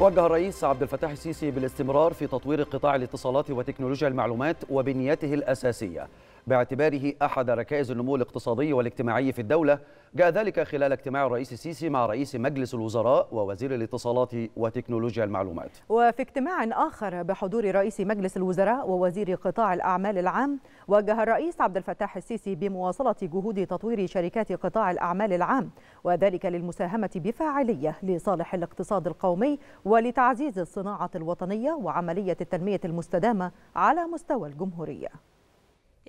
وجه الرئيس عبد الفتاح السيسي بالاستمرار في تطوير قطاع الاتصالات وتكنولوجيا المعلومات وبنيته الأساسية باعتباره أحد ركائز النمو الاقتصادي والاجتماعي في الدولة جاء ذلك خلال اجتماع الرئيس السيسي مع رئيس مجلس الوزراء ووزير الاتصالات وتكنولوجيا المعلومات وفي اجتماع آخر بحضور رئيس مجلس الوزراء ووزير قطاع الأعمال العام وجه الرئيس عبد الفتاح السيسي بمواصلة جهود تطوير شركات قطاع الأعمال العام وذلك للمساهمة بفاعلية لصالح الاقتصاد القومي ولتعزيز الصناعة الوطنية وعملية التنمية المستدامة على مستوى الجمهورية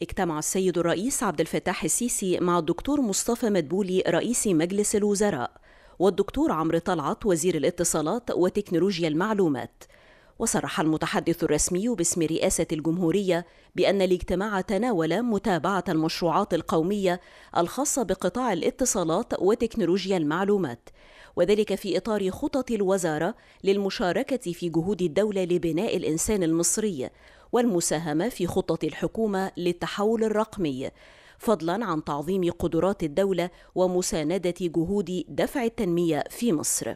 اجتمع السيد الرئيس عبد الفتاح السيسي مع الدكتور مصطفى مدبولي رئيس مجلس الوزراء والدكتور عمرو طلعت وزير الاتصالات وتكنولوجيا المعلومات وصرح المتحدث الرسمي باسم رئاسة الجمهورية بأن الاجتماع تناول متابعة المشروعات القومية الخاصة بقطاع الاتصالات وتكنولوجيا المعلومات وذلك في إطار خطط الوزارة للمشاركة في جهود الدولة لبناء الإنسان المصري والمساهمة في خطط الحكومة للتحول الرقمي فضلا عن تعظيم قدرات الدولة ومساندة جهود دفع التنمية في مصر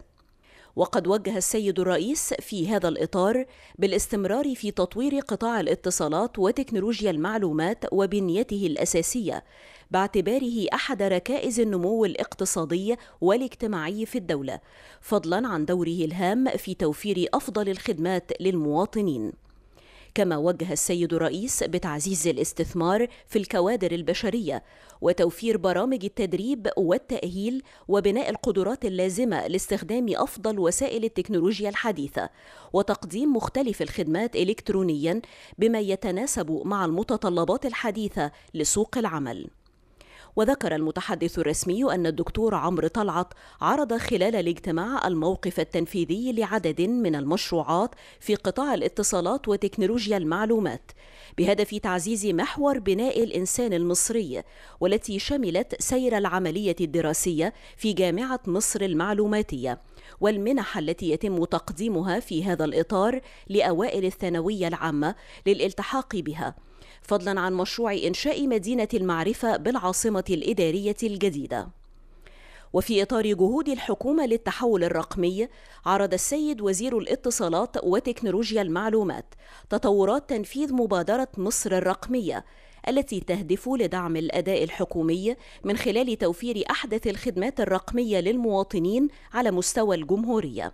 وقد وجه السيد الرئيس في هذا الإطار بالاستمرار في تطوير قطاع الاتصالات وتكنولوجيا المعلومات وبنيته الأساسية باعتباره أحد ركائز النمو الاقتصادي والاجتماعي في الدولة فضلا عن دوره الهام في توفير أفضل الخدمات للمواطنين كما وجه السيد الرئيس بتعزيز الاستثمار في الكوادر البشريه وتوفير برامج التدريب والتاهيل وبناء القدرات اللازمه لاستخدام افضل وسائل التكنولوجيا الحديثه وتقديم مختلف الخدمات الكترونيا بما يتناسب مع المتطلبات الحديثه لسوق العمل وذكر المتحدث الرسمي أن الدكتور عمرو طلعت عرض خلال الاجتماع الموقف التنفيذي لعدد من المشروعات في قطاع الاتصالات وتكنولوجيا المعلومات بهدف تعزيز محور بناء الإنسان المصري والتي شملت سير العملية الدراسية في جامعة مصر المعلوماتية والمنح التي يتم تقديمها في هذا الإطار لأوائل الثانوية العامة للالتحاق بها فضلا عن مشروع إنشاء مدينة المعرفة بالعاصمة الإدارية الجديدة وفي إطار جهود الحكومة للتحول الرقمي عرض السيد وزير الاتصالات وتكنولوجيا المعلومات تطورات تنفيذ مبادرة مصر الرقمية التي تهدف لدعم الأداء الحكومي من خلال توفير أحدث الخدمات الرقمية للمواطنين على مستوى الجمهورية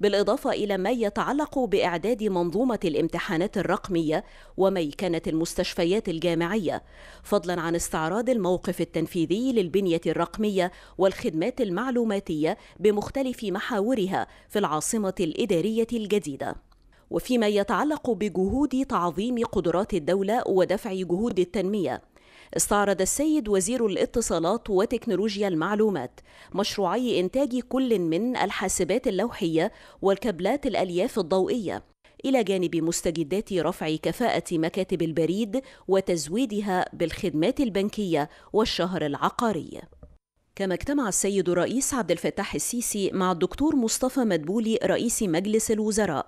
بالإضافة إلى ما يتعلق بإعداد منظومة الامتحانات الرقمية وميكنة المستشفيات الجامعية فضلا عن استعراض الموقف التنفيذي للبنية الرقمية والخدمات المعلوماتية بمختلف محاورها في العاصمة الإدارية الجديدة وفيما يتعلق بجهود تعظيم قدرات الدولة ودفع جهود التنمية استعرض السيد وزير الاتصالات وتكنولوجيا المعلومات مشروعي إنتاج كل من الحاسبات اللوحية والكابلات الألياف الضوئية إلى جانب مستجدات رفع كفاءة مكاتب البريد وتزويدها بالخدمات البنكية والشهر العقاري كما اجتمع السيد الرئيس عبد الفتاح السيسي مع الدكتور مصطفى مدبولي رئيس مجلس الوزراء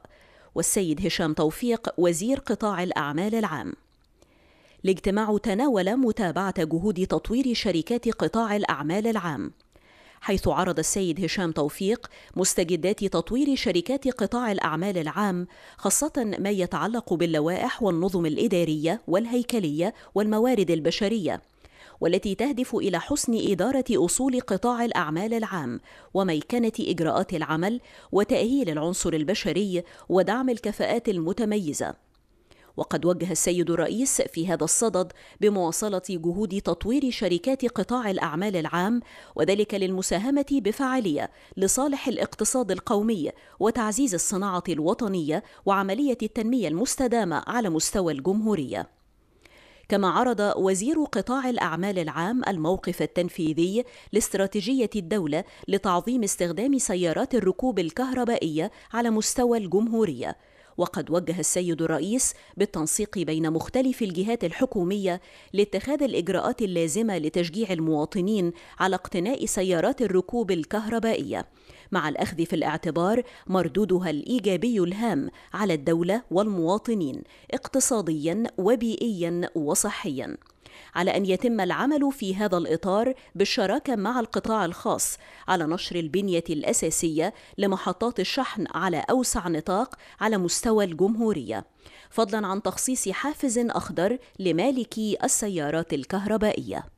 والسيد هشام توفيق وزير قطاع الأعمال العام الاجتماع تناول متابعة جهود تطوير شركات قطاع الأعمال العام حيث عرض السيد هشام توفيق مستجدات تطوير شركات قطاع الأعمال العام خاصة ما يتعلق باللوائح والنظم الإدارية والهيكلية والموارد البشرية والتي تهدف إلى حسن إدارة أصول قطاع الأعمال العام وميكنة إجراءات العمل وتأهيل العنصر البشري ودعم الكفاءات المتميزة وقد وجه السيد الرئيس في هذا الصدد بمواصلة جهود تطوير شركات قطاع الأعمال العام وذلك للمساهمة بفعالية لصالح الاقتصاد القومي وتعزيز الصناعة الوطنية وعملية التنمية المستدامة على مستوى الجمهورية. كما عرض وزير قطاع الأعمال العام الموقف التنفيذي لاستراتيجية الدولة لتعظيم استخدام سيارات الركوب الكهربائية على مستوى الجمهورية وقد وجه السيد الرئيس بالتنسيق بين مختلف الجهات الحكوميه لاتخاذ الاجراءات اللازمه لتشجيع المواطنين على اقتناء سيارات الركوب الكهربائيه مع الاخذ في الاعتبار مردودها الايجابي الهام على الدوله والمواطنين اقتصاديا وبيئيا وصحيا على أن يتم العمل في هذا الإطار بالشراكة مع القطاع الخاص على نشر البنية الأساسية لمحطات الشحن على أوسع نطاق على مستوى الجمهورية فضلا عن تخصيص حافز أخضر لمالكي السيارات الكهربائية